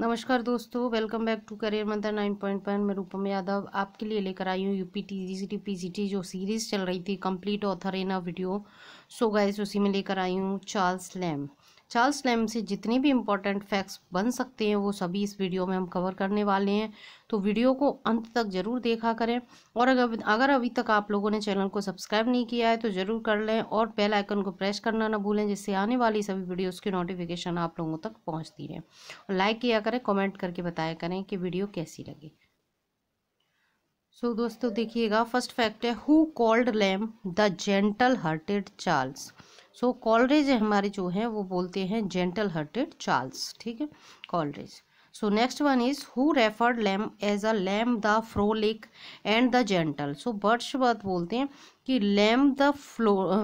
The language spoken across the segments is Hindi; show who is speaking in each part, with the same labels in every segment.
Speaker 1: नमस्कार दोस्तों welcome back to career Manthan nine point one मैं रूपम यादव आपके लिए लेकर आई हूँ यूपी टीजीटी पीजीटी जो सीरीज़ चल रही थी complete author in a video so guys उसी में लेकर आई हूँ चार्ल्स लैम चार्ल्स लैम से जितने भी इम्पोर्टेंट फैक्ट्स बन सकते हैं वो सभी इस वीडियो में हम कवर करने वाले हैं तो वीडियो को अंत तक ज़रूर देखा करें और अगर अगर अभी तक आप लोगों ने चैनल को सब्सक्राइब नहीं किया है तो ज़रूर कर लें और बेल आइकन को प्रेस करना ना भूलें जिससे आने वाली सभी वीडियोज़ की नोटिफिकेशन आप लोगों तक पहुँचती है और लाइक किया करें कॉमेंट करके बताया करें कि वीडियो कैसी लगी सो so, दोस्तों देखिएगा फर्स्ट फैक्ट है who called Lamb the gentle hearted Charles so Coleridge हमारे जो हैं वो बोलते हैं जेंटल हर्टेड चार्ल्स ठीक है Coleridge next one is who referred Lamb as a Lamb the frolic and the gentle so birds birdsworth बोलते हैं कि the the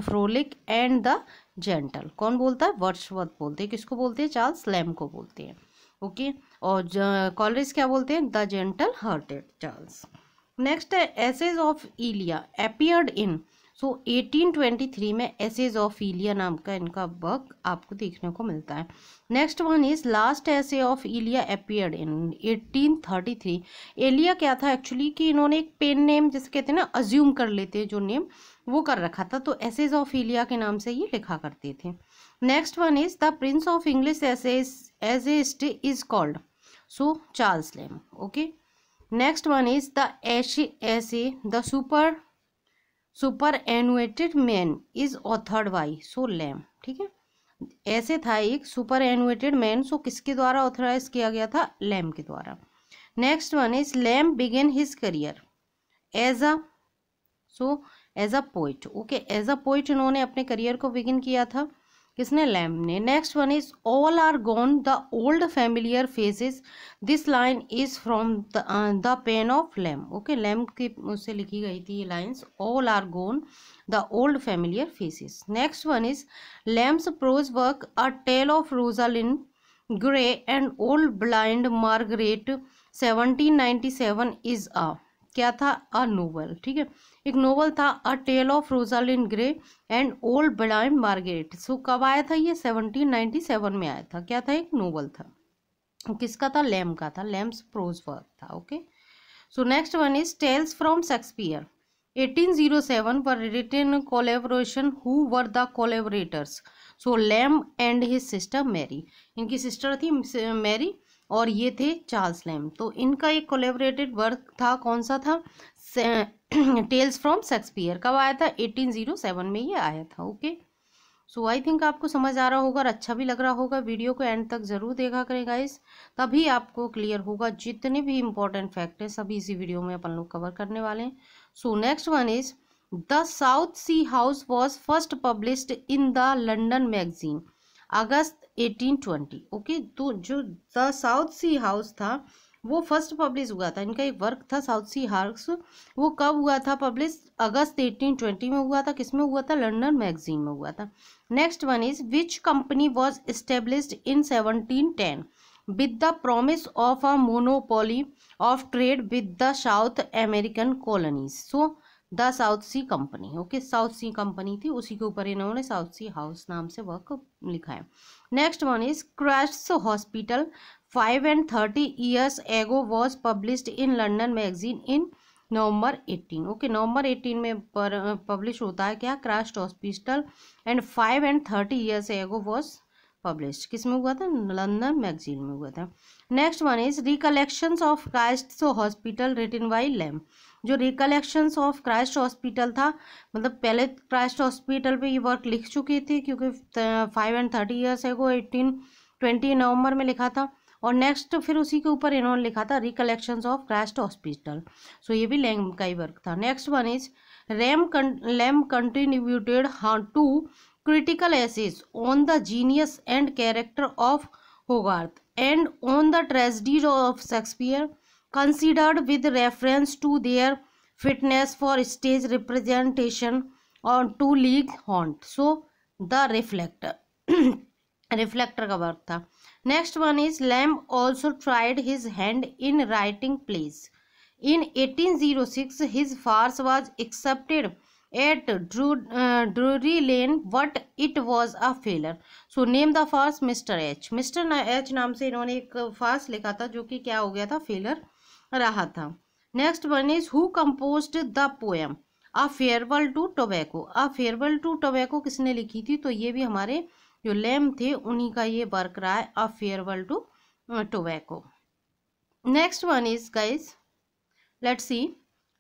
Speaker 1: frolic and the gentle कौन बोलता है birdsworth बोलते हैं किसको बोलते हैं चार्ल्स लैम को बोलते हैं ओके okay? और कॉलरेज क्या बोलते हैं the gentle hearted Charles next है essays of Elia appeared in so so, 1823 में एसेज ऑफ इलिया नाम का इनका वर्क आपको देखने को मिलता है next one is last essay of Elia appeared in 1833 Elia क्या था एक्चुअली कि इन्होंने एक पेन नेम जिसे कहते हैं ना अज्यूम कर लेते जो नेम वो कर रखा था तो एसेज ऑफ इलिया के नाम से ये लिखा करते थे next one is the prince of English essays essayist is called so Charles Lamb okay next one is the ash essay the super superannuated man is authored by so Lamb ठीक है ऐसे था एक सुपर एनुएटेड मैन सो किसके द्वारा ऑथराइज किया गया था लैम के द्वारा next one is Lamb began his career as a so as a poet okay as a poet इन्होंने अपने करियर को बिगिन किया था किसने लैम्प ने next one is all are gone the old familiar faces this line is from the pen of Lamb okay Lamb की उससे लिखी गई थी ये lines all are gone the old familiar faces next one is Lamb's prose work a tale of Rosalind Gray and old blind Margaret seventeen ninety seven is a क्या था अ नोवल ठीक है एक नोवल था a tale of Rosalind Gray and old blind Margaret so कब आया था ये 1797 में आया था क्या था एक नोवल था किसका था लैम का था लैम्स प्रोज वर्क था okay so next one is tales from Shakespeare 1807 पर written collaboration who were the collaborators so Lamb and his sister Mary इनकी सिस्टर थी मैरी और ये थे चार्ल्स लैम तो इनका एक कोलेबरेटेड वर्क था कौन सा था टेल्स फ्रॉम शेक्सपियर कब आया था 1807 में ये आया था ओके सो आई थिंक आपको समझ आ रहा होगा और अच्छा भी लग रहा होगा वीडियो को एंड तक ज़रूर देखा करें गाइस तभी आपको क्लियर होगा जितने भी इंपॉर्टेंट फैक्ट है सभी इसी वीडियो में अपन लोग कवर करने वाले हैं so next one is the south C house was first published in the London magazine August 1820 okay तो जो द साउथ सी हाउस था वो फर्स्ट पब्लिश हुआ था इनका एक वर्क था साउथ सी हार्स वो कब हुआ था पब्लिश अगस्त 1820 में हुआ था किस में हुआ था लंडन मैगजीन में हुआ था next one is which company was established in 1710 with the promise of a monopoly of trade with the south American colonies so the south sea company okay south sea company थी उसी के ऊपर इन्होंने साउथ सी हाउस नाम से वर्क लिखा है next one is Christ hospital five and thirty years ago was published in London magazine in November eighteen okay November eighteen में पर पब्लिश होता है क्या Christ hospital and five and thirty years ago was publish किस में हुआ था लंदन मैगजीन में हुआ था next one is recollections of Christ hospital written by Lamb जो रिकलेक्शंस ऑफ क्राइस्ट हॉस्पिटल था मतलब पहले क्राइस्ट हॉस्पिटल पे ये वर्क लिख चुकी थी क्योंकि फाइव एंड थर्टी ईयर्स है को एटीन ट्वेंटी नवंबर में लिखा था और नेक्स्ट फिर उसी के ऊपर इन्होंने लिखा था recollections of Christ hospital so ये भी लैम का ही वर्क था next one is Lamb Lamb contributed to critical essays on the genius and character of Hogarth and on the tragedies of Shakespeare considered with reference to their fitness for stage representation on two league haunt so the reflector reflector का वर्क था next one is Lamb also tried his hand in writing plays in 1806 his farce was accepted at Drury Lane but it was a failure so name the farce mister H mister H नाम से इन्होंने एक फार्स लिखा था जो कि क्या हो गया था फेलर रहा था next one is who composed the poem a farewell to tobacco a farewell to tobacco किसने लिखी थी तो ये भी हमारे जो लेम थे उन्हीं का ये वर्क रहा है a farewell to tobacco next one is guys let's see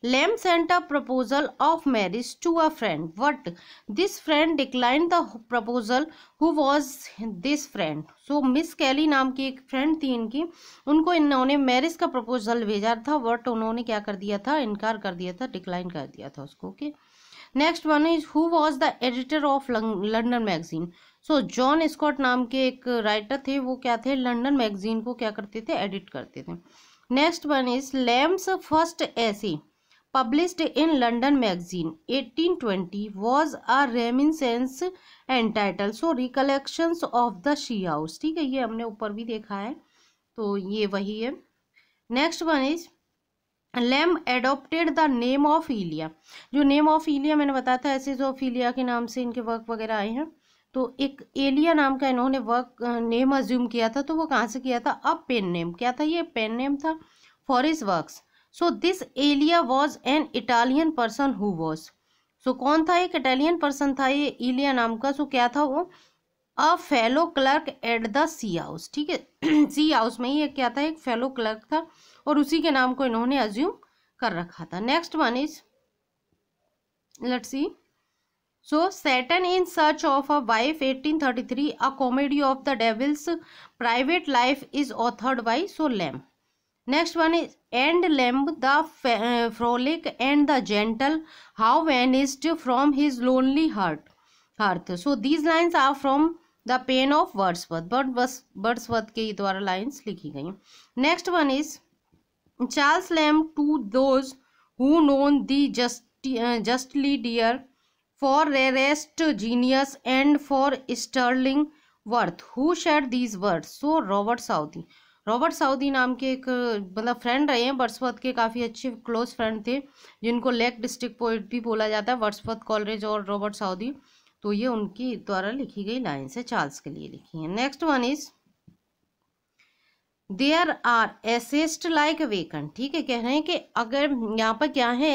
Speaker 1: Lem sent a proposal of marriage to a friend but this friend declined the proposal who was this friend so miss Kelly नाम की एक फ्रेंड थी इनकी उनको इन्होंने मैरिज का प्रपोजल भेजा था वट उन्होंने क्या कर दिया था इनकार कर दिया था डिक्लाइन कर दिया था उसको okay next one is who was the editor of London magazine so John Scott नाम के एक राइटर थे वो क्या थे लंडन मैगजीन को क्या करते थे एडिट करते थे next one is Lamb's first essay published in London magazine 1820 was a reminiscence entitled so recollections of the she house ठीक है ये हमने ऊपर भी देखा है तो ये वही है next one is Lamb adopted the name of Elia जो नेम ऑफ इलिया मैंने बताया था ऐसे जो ईलिया के नाम से इनके वर्क वगैरह आए हैं तो एक एलिया नाम का इन्होंने वर्क नेम अज्यूम किया था तो वो कहाँ से किया था अब पेन नेम क्या था ये पेन नेम था for his works so this Elia was an Italian person who was so कौन था एक इटालियन पर्सन था ये इलिया नाम का सो so, क्या था वो a fellow clerk at the sea house ठीक है सी हाउस में ही क्या था एक फेलो क्लर्क था और उसी के नाम को इन्होंने अज्यूम कर रखा था next one is let see so Satan in search of a wife 1833 a comedy of the devil's private life is authored by so Lamb next one is and Lamb the frolic and the gentle how van vanished from his lonely heart hearth so these lines are from the pen of Wordsworth but बस वर्ड्सवर्थ के द्वारा लाइन्स लिखी गई next one is Charles Lamb to those who known thee just justly dear for rarest genius and for sterling worth who shed these words so Robert Southey Robert Southey नाम के एक मतलब फ्रेंड रहे हैं वर्षवत के काफ़ी अच्छे क्लोज फ्रेंड थे जिनको लेक डिस्ट्रिक्ट पोइट भी बोला जाता है वर्षवत कॉलरेज और रॉबर्ट साउदी तो ये उनकी द्वारा लिखी गई लाइन्स है चार्ल्स के लिए लिखी है next one is there are essayist like Bacon ठीक है कह रहे हैं कि अगर यहाँ पर क्या है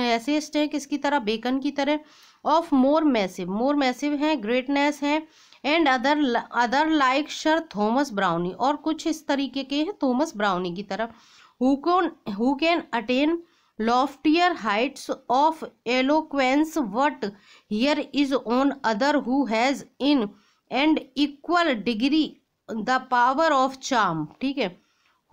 Speaker 1: एसेस्ट है किसकी तरह बेकन की तरह of more massive more massive हैं ग्रेटनेस हैं and other other like sir Thomas Browne और कुछ इस तरीके के हैं थॉमस ब्राउनी की तरफ who can attain loftier heights of eloquence but here is on other who has in and equal degree the power of charm ठीक है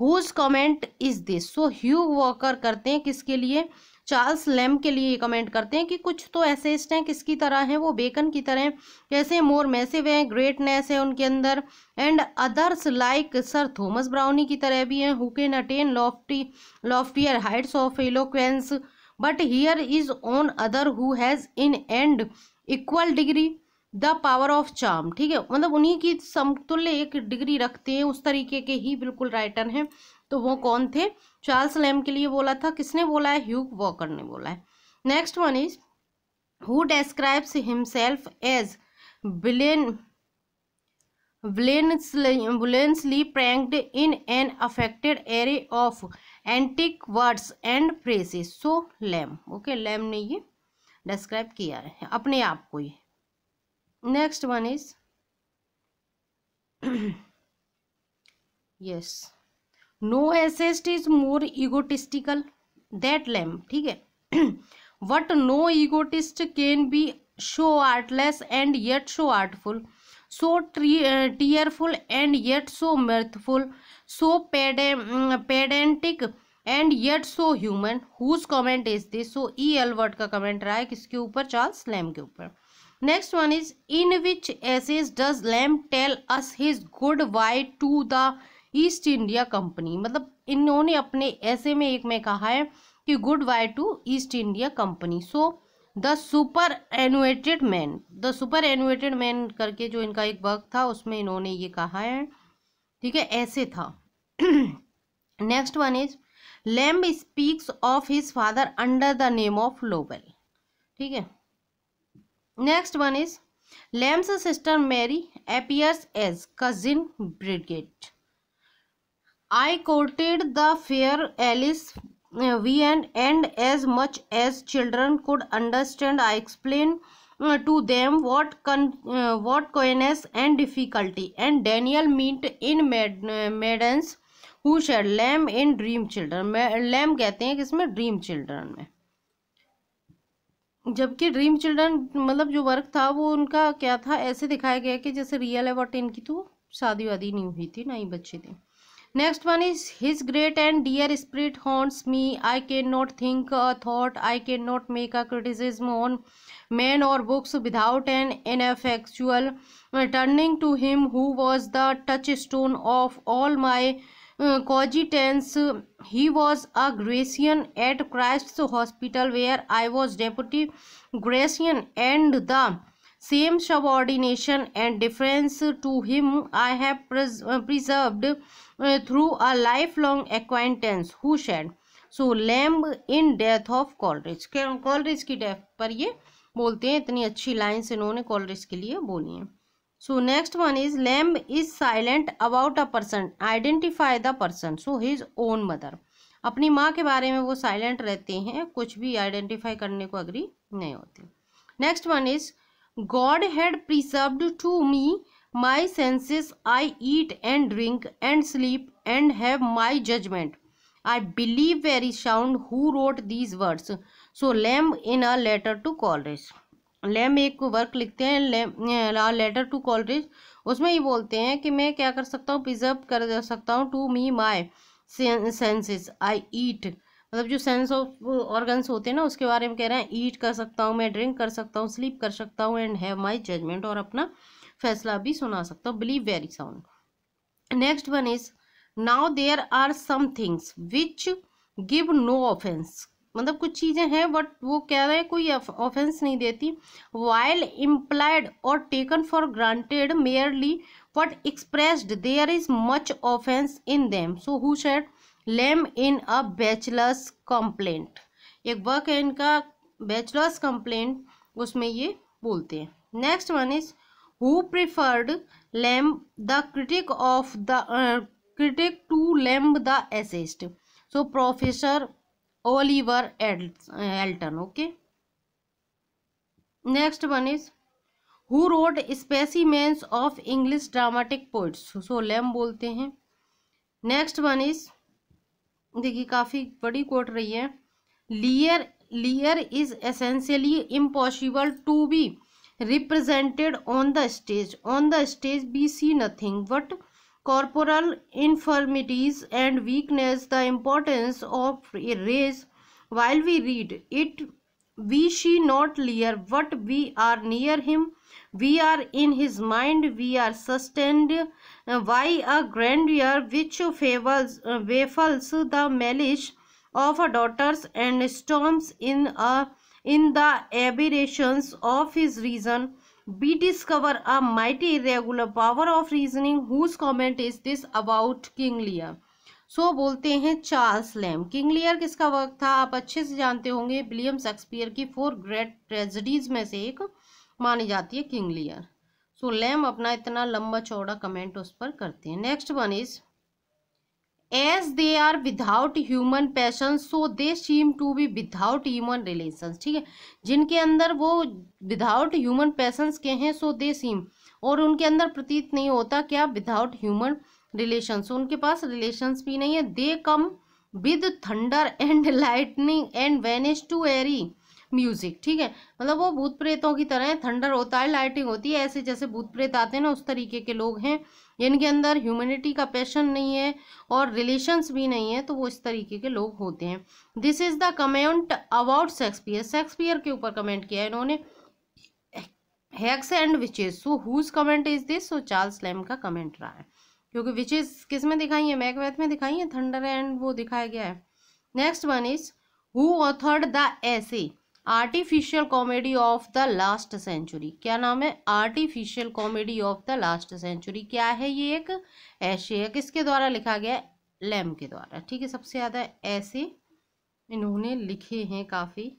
Speaker 1: whose comment is this so Hugh Walker करते हैं किसके लिए चार्ल्स लेम के लिए कमेंट करते हैं कि कुछ तो एसेस्ट हैं किसकी तरह हैं वो बेकन की तरह कैसे मोर मैसिव हैं ग्रेटनेस है उनके अंदर and others like sir Thomas Browne की तरह भी हैं who can attain lofty loftier heights of eloquence but here is on other who has in and equal degree the power of charm ठीक है मतलब उन्हीं की समतुल्य एक डिग्री रखते हैं उस तरीके के ही बिल्कुल राइटर हैं तो वो कौन थे चार्ल्स लैम के लिए बोला था किसने बोला है ह्यूग वॉकर ने बोला है next one is who describes himself as villain blandly pranked in an affected array of antique words and phrases so Lamb okay Lamb ने ये डिस्क्राइब किया है अपने आप को ही next one is yes no essayist is more egotistical that Lamb ठीक है but no egotist can be so artless and yet so artful so tearful and yet so mirthful so pedantic and yet so human whose comment is this so E Albert का कमेंट रहा है किसके ऊपर चार्ल्स लैम के ऊपर next one is in which essays does Lamb tell us his good bye to the East India Company मतलब इन्होंने अपने ऐसे में एक में कहा है कि good bye to East India Company so the superannuated man the superannuated man करके जो इनका एक वर्क था उसमें इन्होंने ये कहा है ठीक है ऐसे था next one is Lamb speaks of his father under the name of लोबेल ठीक है next one is Lamb sister Mary appears as cousin Bridget I courted the fair Alice we and and as much as children could understand I explained uh, to them what con uh, what coyness and difficulty and Daniel meant in mad uh, maidens who shed lamb in dream children lamb कहते हैं किसमें dream children में जबकि ड्रीम चिल्ड्रन मतलब जो वर्क था वो उनका क्या था ऐसे दिखाया गया कि जैसे रियल है वॉट इनकी तो शादी वादी नहीं हुई थी ना ही बच्चे थे next one is his great and dear spirit haunts me i cannot think a thought i cannot make a criticism on men or books without an ineffectual turning to him who was the touchstone of all my uh, he was a gracian at christ's hospital where i was deputy gracian and the same subordination and deference to him i have pres uh, preserved through a lifelong acquaintance who said so Lamb in death of Coleridge Coleridge की डेथ पर ये बोलते हैं इतनी अच्छी लाइन्स इन्होंने कॉलरिज के लिए बोली हैं so next one is Lamb is silent about a person identify the person so his own mother अपनी माँ के बारे में वो साइलेंट रहते हैं कुछ भी आइडेंटिफाई करने को अग्री नहीं होते next one is God had preserve to me my senses I eat and drink and sleep and have my judgement I believe very sound who wrote these words so Lamb in a letter to Coleridge Lamb एक वर्क लिखते हैं लेटर टू कॉलरेज उसमें ये बोलते हैं कि मैं क्या कर सकता हूँ प्रिजर्व कर सकता हूँ to me my senses I ईट मतलब जो सेंस ऑफ ऑर्गन्स होते हैं ना उसके बारे में कह रहे हैं ईट कर सकता हूँ मैं ड्रिंक कर सकता हूँ स्लीप कर सकता हूँ एंड हैव माई जजमेंट और अपना फैसला भी सुना सकता हूँ believe very sound next one is now there are some things which give no offence मतलब कुछ चीज़ें हैं बट वो कह रहे हैं कोई ऑफेंस नहीं देती वाइल इम्प्लाइड और taken for granted merely but expressed there is much offence in them so who said Lamb in a bachelor's complaint एक वर्क है इनका बैचलर्स कंप्लेंट उसमें ये बोलते हैं next one is who preferred Lamb the critic of the uh, critic to Lamb the essayist. So Professor Oliver Elton. Okay. Next one is who wrote specimens of English dramatic poets. So Lamb बोलते हैं नेक्स्ट वन इज देखिए काफ़ी बड़ी कोट रही है Lear Lear is essentially impossible to be represented on the stage on the stage we see nothing but corporal infirmities and weakness the importance of a race while we read it we see not near but we are near him we are in his mind we are sustained by a grandeur which favors uh, the malice of a daughters and storms in a in the aberrations of his reason we discover a mighty irregular power of reasoning whose comment is this about king lear so so, बोलते हैं चार्ल्स लैम किंग लियर किसका वर्क था आप अच्छे से जानते होंगे विलियम शेक्सपियर की फोर ग्रेट ट्रेजडीज में से एक मानी जाती है King Lear so so, Lamb अपना इतना लंबा चौड़ा कमेंट उस पर करते हैं next one is as they are without human passion so they seem to be without human relation ठीक है जिनके अंदर वो विदाउट ह्यूमन पैशंस के हैं सो दे सीम और उनके अंदर प्रतीत नहीं होता क्या विदाउट ह्यूमन रिलेशंस उनके पास रिलेशंस भी नहीं है they come with thunder and lightning and vanish to airy music ठीक है मतलब वो भूत प्रेतों की तरह है थंडर होता है लाइटिंग होती है ऐसे जैसे भूत प्रेत आते हैं ना उस तरीके के लोग हैं जिनके अंदर ह्यूमनिटी का पैशन नहीं है और रिलेशंस भी नहीं है तो वो इस तरीके के लोग होते हैं this is the comment about Shakespeare Shakespeare के ऊपर कमेंट किया है इन्होंने hags and witches so whose comment is this so Charles Lamb का कमेंट रहा है क्योंकि विचेज किस में दिखाई है मैकवेथ में दिखाई है थंडर एंड वो दिखाया गया है next one is who authored the essay artificial comedy of the last century क्या नाम है artificial comedy of the last century क्या है ये एक ऐसे है किसके द्वारा लिखा गया लैम के द्वारा ठीक है सबसे ज़्यादा ऐसे इन्होंने लिखे हैं काफ़ी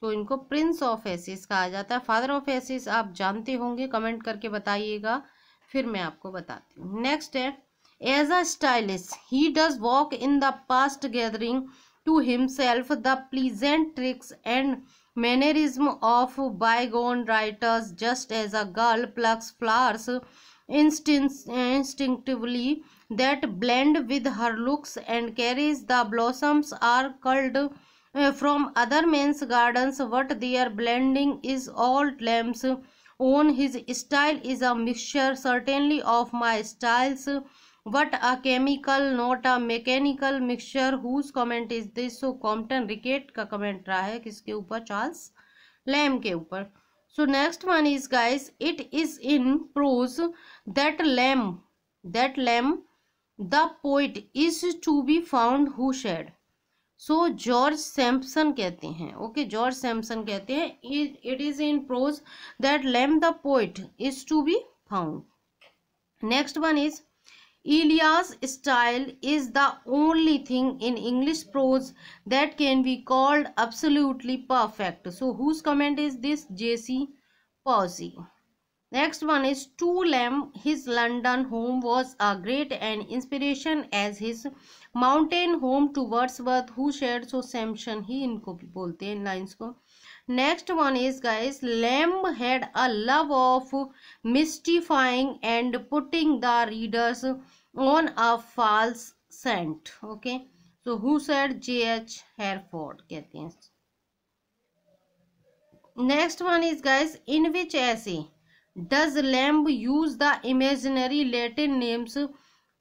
Speaker 1: तो इनको प्रिंस ऑफ एसिस कहा जाता है फादर ऑफ एसिस आप जानते होंगे कमेंट करके बताइएगा फिर मैं आपको बताती हूँ नेक्स्ट है as a stylish he does walk in the past gathering to himself the pleasant tricks and mannerism of bygone writers just as a girl plucks flowers instinct, instinctively that blend with her looks and carries the blossoms are culled uh, from other men's gardens what their blending is all lambs own his style is a mixture certainly of my styles but a chemical not a mechanical mixture whose comment is this so Compton Rickett का कमेंट रहा है किसके ऊपर चार्ल्स लैम के ऊपर so next one is guys it is in prose that Lamb that Lamb the poet is to be found who said so George Sampson कहते हैं ओके जॉर्ज सैमसन कहते हैं it is in prose that Lamb the poet is to be found next one is Ilya's style is the only thing in English prose that can be called absolutely perfect. So whose comment is this? J.C. Posey. Next one is To Lamb. His London home was a great an inspiration as his mountain home to Wordsworth who shared so Samson. He in बोलते हैं in lines next one is guys Lamb had a love of mystifying and putting the readers on a false scent okay so who said J H Herford कहते हैं next one is guys in which essay does Lamb use the imaginary Latin names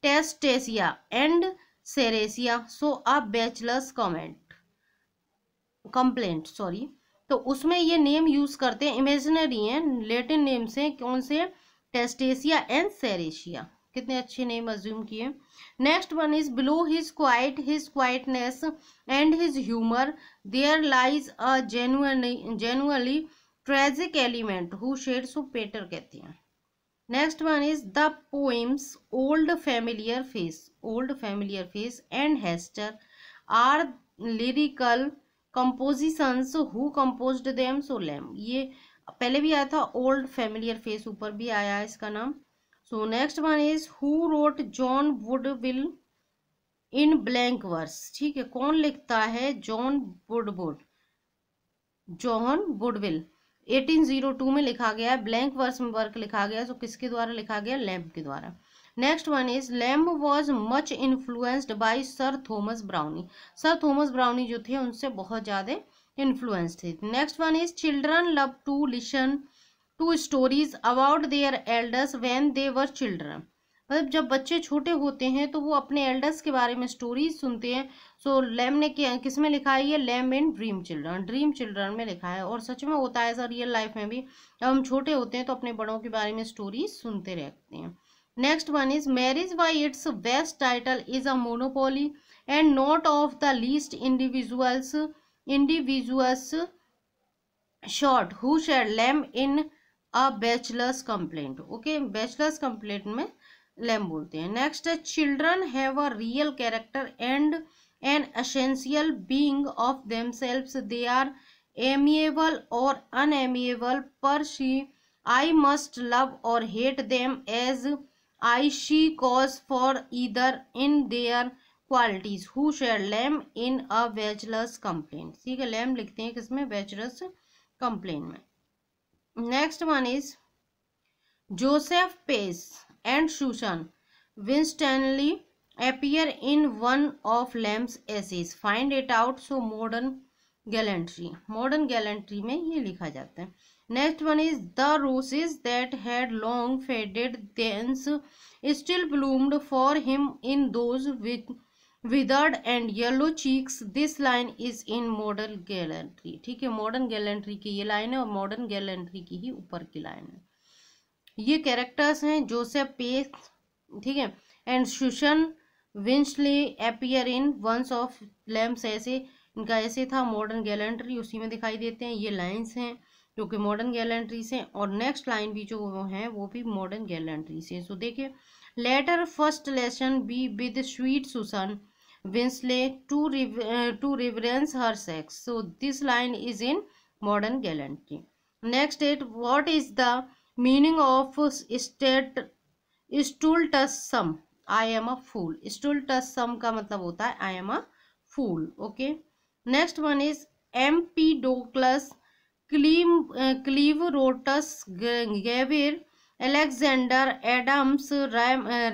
Speaker 1: Testacea and Cerasia so a bachelor's comment complaint sorry तो उसमें ये नेम यूज करते हैं इमेजिनरी हैं लेटिन नेम से कौन से टेस्टेसिया एंड सेरेशिया कितने अच्छे नेम अज्यूम किए next one is below his quiet his quietness and his humour there lies a genuinely genuinely tragic element who शेड्स ऑफ पेटर कहते हैं next one is the poems old familiar face old familiar face and Hester are lyrical compositions who compose them so Lamb ये पहले भी आया था ओल्ड फेमिलियर फेस ऊपर भी आया इसका नाम so next one is who wrote John Woodvil in blank verse ठीक है कौन लिखता है जॉन वुडवुड जॉन वुडविल 1802 में लिखा गया है ब्लैंक वर्स में वर्क लिखा गया है सो किसके द्वारा लिखा गया लैम्प के द्वारा next one is Lamb was much influenced by Sir Thomas Browne Sir Thomas Browne जो थे उनसे बहुत ज़्यादा इन्फ्लुएंस थे next one is children love to listen to stories about their elders when they were children मतलब जब बच्चे छोटे होते हैं तो वो अपने एल्डर्स के बारे में स्टोरीज सुनते हैं सो लैम ने किस में लिखा है ये Lamb in dream children dream children में लिखा है और सच में होता है सर रियल लाइफ में भी जब हम छोटे होते हैं तो अपने बड़ों के बारे में स्टोरीज सुनते रहते हैं next one is marriage by its best title is a monopoly and not of the least individuals individuals short who said Lamb in a bachelor's complaint okay bachelor's complaint में लैम बोलते हैं next children have a real character and an essential being of themselves they are amiable और unamiable per se I must love और hate them as I see cause for either in their qualities who said Lamb in a bachelor's complaint ठीक है लैम लिखते हैं किसमें बैचलर्स कंप्लेन में next one is Joseph Paice and Susan Winstanley appear in one of Lamb's essays find it out so modern gallantry modern gallantry में ये लिखा जाता है next one is the roses that had long faded thence still bloomed for him in those with withered and yellow cheeks this line is in modern gallantry ठीक है मॉडर्न गैलेंट्री की ये लाइन है और मॉडर्न गैलेंट्री की ही ऊपर की लाइन है ये कैरेक्टर्स हैं जोसेफ पेस ठीक है and Susan Winstanley appear in once of Lamb's essay इनका ऐसे था मॉडर्न गैलेंट्री उसी में दिखाई देते हैं ये लाइन्स हैं जो कि मॉडर्न गैलेंट्री से और नेक्स्ट लाइन भी जो हैं वो भी मॉडर्न गैलेंट्री से सो देखिए letter first lesson be with sweet Susan Winstanley to to reverence her sex so this line is in modern gallantry next eight what is the meaning of state stultus sum I am a fool stultus sum का मतलब होता है I am a fool okay next one is M P Doclus Clim Cleverotus Gavir Alexander Adams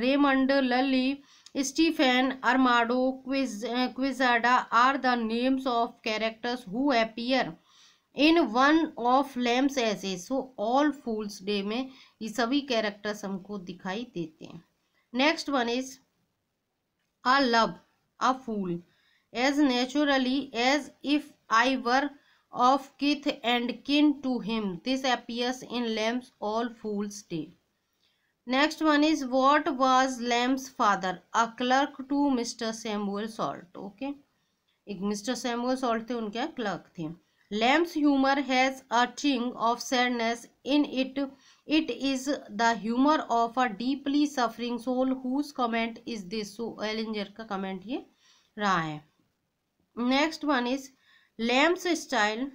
Speaker 1: Raymond Lully Stephen Armado Quixada are the names of characters who appear in one of Lamb's essay so all fools day में ये सभी कैरेक्टर्स हमको दिखाई देते हैं next one is a love a fool as naturally as if I were of kith and kin to him. This appears in Lamb's All Fool's Day. Next one is what was Lamb's father? A clerk to Mr. Samuel Salt. Okay. एक मिस्टर सैमुअल सॉल्ट थे उनके क्लर्क थे Lamb's humour has a tinge of sadness in it it is the humor of a deeply suffering soul whose comment is this so Ainger का कमेंट ये रहा है next one is Lamb's style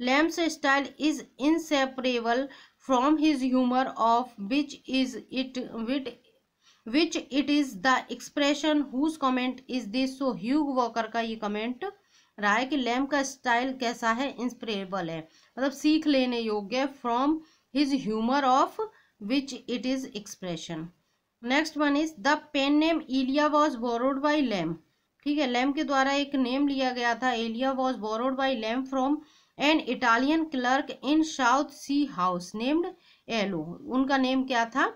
Speaker 1: Lamb's style is inseparable from his humour of which is it wit which it is the expression whose comment is this so Hugh Walker का ये कमेंट रहा है कि लैम का स्टाइल कैसा है इंस्परेबल है मतलब सीख लेने योग्य from his humour of which it is expression next one is the pen name Elia was borrowed by Lamb ठीक है लैम के द्वारा एक नेम लिया गया था Elia was borrowed by Lamb from an Italian clerk in South C House named Elo उनका नेम क्या था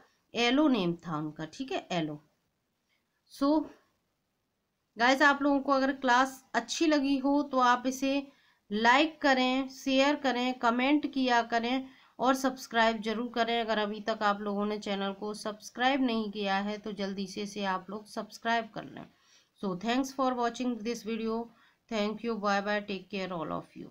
Speaker 1: एलो नेम था उनका ठीक है एलो सो so, गाइस आप लोगों को अगर क्लास अच्छी लगी हो तो आप इसे लाइक करें शेयर करें कमेंट किया करें और सब्सक्राइब जरूर करें अगर अभी तक आप लोगों ने चैनल को सब्सक्राइब नहीं किया है तो जल्दी से इसे आप लोग सब्सक्राइब कर लें so thanks for watching this video thank you bye bye take care all of you